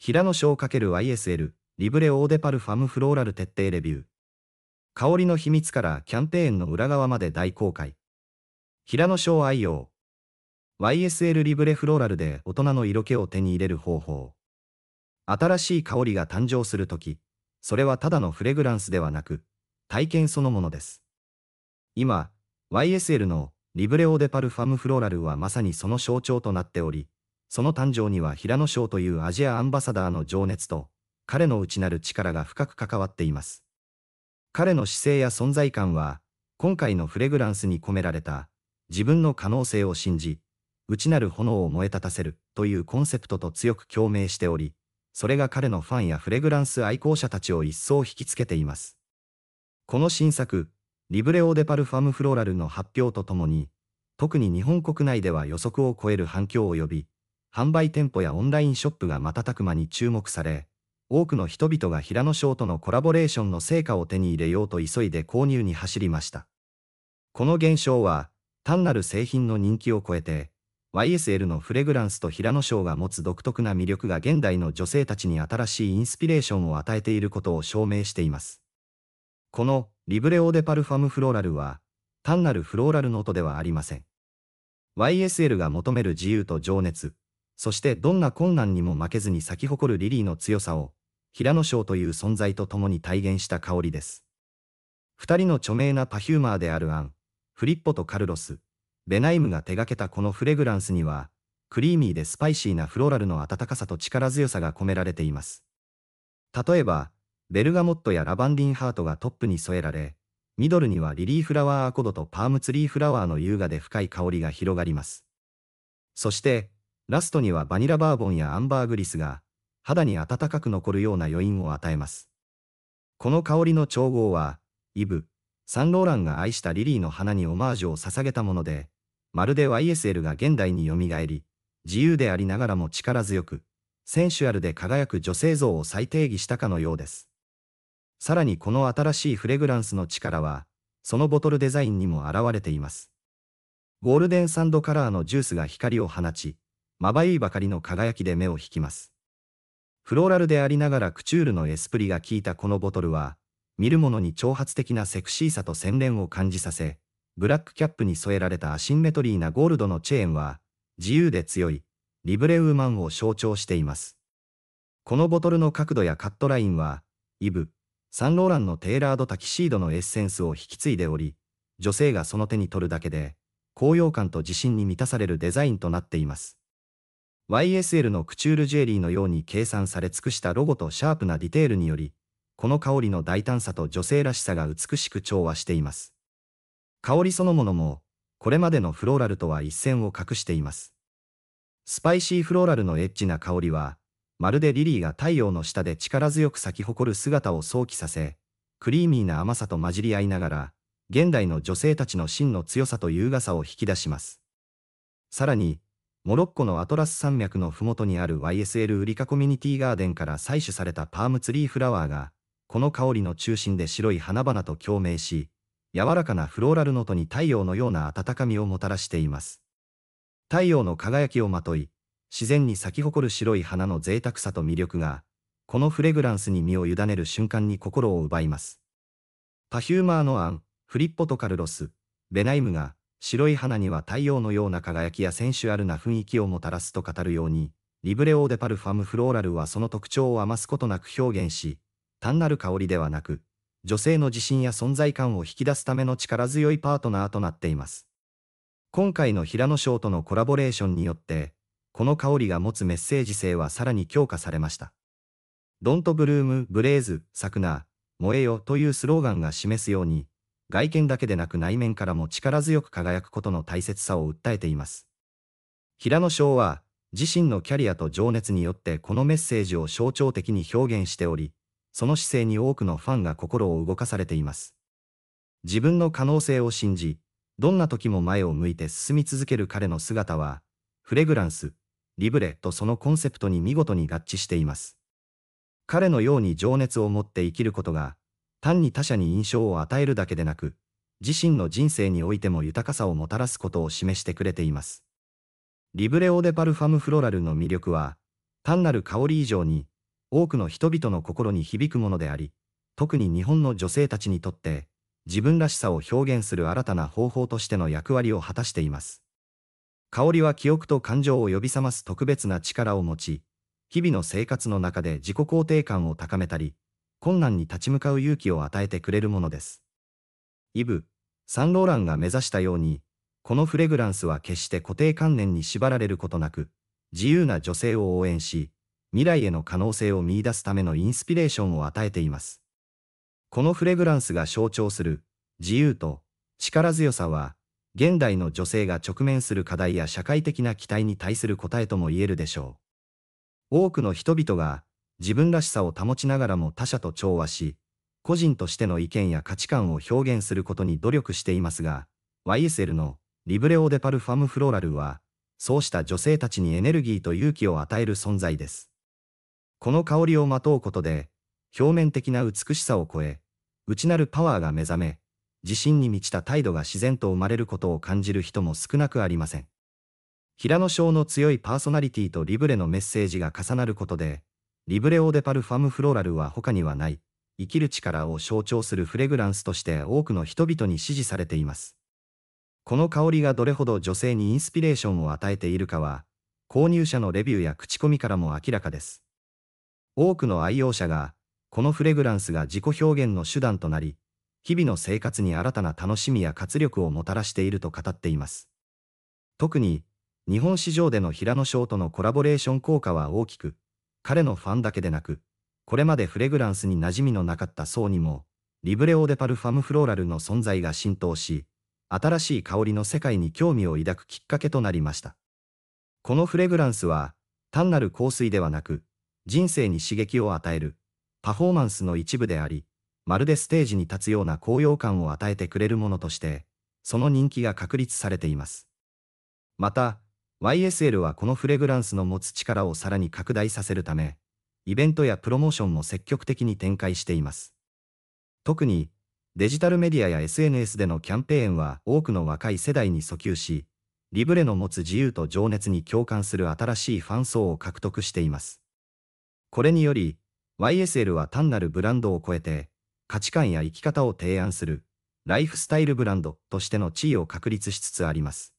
平野翔 ×YSL、リブレオーデパルファムフローラル徹底レビュー。香りの秘密からキャンペーンの裏側まで大公開。平野翔愛用。YSL リブレフローラルで大人の色気を手に入れる方法。新しい香りが誕生するとき、それはただのフレグランスではなく、体験そのものです。今、YSL のリブレオーデパルファムフローラルはまさにその象徴となっており、その誕生には平野翔というアジアアンバサダーの情熱と、彼の内なる力が深く関わっています。彼の姿勢や存在感は、今回のフレグランスに込められた、自分の可能性を信じ、内なる炎を燃え立たせるというコンセプトと強く共鳴しており、それが彼のファンやフレグランス愛好者たちを一層引きつけています。この新作、リブレオ・デ・パルファム・フローラルの発表とともに、特に日本国内では予測を超える反響を呼び、販売店舗やオンラインショップが瞬く間に注目され、多くの人々が平野賞とのコラボレーションの成果を手に入れようと急いで購入に走りました。この現象は、単なる製品の人気を超えて、YSL のフレグランスと平野賞が持つ独特な魅力が現代の女性たちに新しいインスピレーションを与えていることを証明しています。このリブレオデパルファムフローラルは、単なるフローラルの音ではありません。YSL が求める自由と情熱、そしてどんな困難にも負けずに咲き誇るリリーの強さを、平野翔という存在と共に体現した香りです。二人の著名なパフューマーであるアン、フリッポとカルロス、ベナイムが手掛けたこのフレグランスには、クリーミーでスパイシーなフローラルの温かさと力強さが込められています。例えば、ベルガモットやラバンディンハートがトップに添えられ、ミドルにはリリーフラワーアコドとパームツリーフラワーの優雅で深い香りが広がります。そして、ラストにはバニラバーボンやアンバーグリスが、肌に温かく残るような余韻を与えます。この香りの調合は、イブ、サンローランが愛したリリーの花にオマージュを捧げたもので、まるで YSL が現代によみがえり、自由でありながらも力強く、センシュアルで輝く女性像を再定義したかのようです。さらにこの新しいフレグランスの力は、そのボトルデザインにも現れています。ゴールデンサンドカラーのジュースが光を放ち、まばゆいばかりの輝きで目を引きます。フローラルでありながらクチュールのエスプリが効いたこのボトルは、見る者に挑発的なセクシーさと洗練を感じさせ、ブラックキャップに添えられたアシンメトリーなゴールドのチェーンは、自由で強い、リブレウーマンを象徴しています。このボトルの角度やカットラインは、イブ、サンローランのテーラードタキシードのエッセンスを引き継いでおり、女性がその手に取るだけで、高揚感と自信に満たされるデザインとなっています。YSL のクチュールジュエリーのように計算され尽くしたロゴとシャープなディテールにより、この香りの大胆さと女性らしさが美しく調和しています。香りそのものも、これまでのフローラルとは一線を画しています。スパイシーフローラルのエッジな香りは、まるでリリーが太陽の下で力強く咲き誇る姿を想起させ、クリーミーな甘さと混じり合いながら、現代の女性たちの真の強さと優雅さを引き出します。さらに、モロッコのアトラス山脈の麓にある YSL ウリカコミュニティガーデンから採取されたパームツリーフラワーが、この香りの中心で白い花々と共鳴し、柔らかなフローラルノトに太陽のような温かみをもたらしています。太陽の輝きをまとい、自然に咲き誇る白い花の贅沢さと魅力が、このフレグランスに身を委ねる瞬間に心を奪います。パヒューマーのアン、フリッポとカルロス、ベナイムが、白い花には太陽のような輝きやセンシュアルな雰囲気をもたらすと語るように、リブレオーデパルファムフローラルはその特徴を余すことなく表現し、単なる香りではなく、女性の自信や存在感を引き出すための力強いパートナーとなっています。今回の平野翔とのコラボレーションによって、この香りが持つメッセージ性はさらに強化されました。ドントブルーム、ブレーズ、サクナ燃えよというスローガンが示すように、外見だけでなく内面からも力強く輝くことの大切さを訴えています。平野翔は、自身のキャリアと情熱によってこのメッセージを象徴的に表現しており、その姿勢に多くのファンが心を動かされています。自分の可能性を信じ、どんな時も前を向いて進み続ける彼の姿は、フレグランス、リブレとそのコンセプトに見事に合致しています。彼のように情熱を持って生きることが、単に他者に印象を与えるだけでなく、自身の人生においても豊かさをもたらすことを示してくれています。リブレオ・デ・パルファム・フロラルの魅力は、単なる香り以上に、多くの人々の心に響くものであり、特に日本の女性たちにとって、自分らしさを表現する新たな方法としての役割を果たしています。香りは記憶と感情を呼び覚ます特別な力を持ち、日々の生活の中で自己肯定感を高めたり、困難に立ち向かう勇気を与えてくれるものです。イブ、サンローランが目指したように、このフレグランスは決して固定観念に縛られることなく、自由な女性を応援し、未来への可能性を見出すためのインスピレーションを与えています。このフレグランスが象徴する自由と力強さは、現代の女性が直面する課題や社会的な期待に対する答えとも言えるでしょう。多くの人々が自分らしさを保ちながらも他者と調和し、個人としての意見や価値観を表現することに努力していますが、YSL のリブレオ・デ・パルファム・フローラルは、そうした女性たちにエネルギーと勇気を与える存在です。この香りをまとうことで、表面的な美しさを超え、内なるパワーが目覚め、自信に満ちた態度が自然と生まれることを感じる人も少なくありません。平野翔の強いパーソナリティとリブレのメッセージが重なることで、リブレオデパルファムフローラルは他にはない、生きる力を象徴するフレグランスとして多くの人々に支持されています。この香りがどれほど女性にインスピレーションを与えているかは、購入者のレビューや口コミからも明らかです。多くの愛用者が、このフレグランスが自己表現の手段となり、日々の生活に新たな楽しみや活力をもたらしていると語っています。特に、日本市場での平野翔とのコラボレーション効果は大きく、彼のファンだけでなく、これまでフレグランスに馴染みのなかった層にも、リブレオ・デ・パルファム・フローラルの存在が浸透し、新しい香りの世界に興味を抱くきっかけとなりました。このフレグランスは、単なる香水ではなく、人生に刺激を与える、パフォーマンスの一部であり、まるでステージに立つような高揚感を与えてくれるものとして、その人気が確立されています。また、YSL はこのフレグランスの持つ力をさらに拡大させるため、イベントやプロモーションも積極的に展開しています。特に、デジタルメディアや SNS でのキャンペーンは多くの若い世代に訴求し、リブレの持つ自由と情熱に共感する新しいファン層を獲得しています。これにより、YSL は単なるブランドを超えて、価値観や生き方を提案する、ライフスタイルブランドとしての地位を確立しつつあります。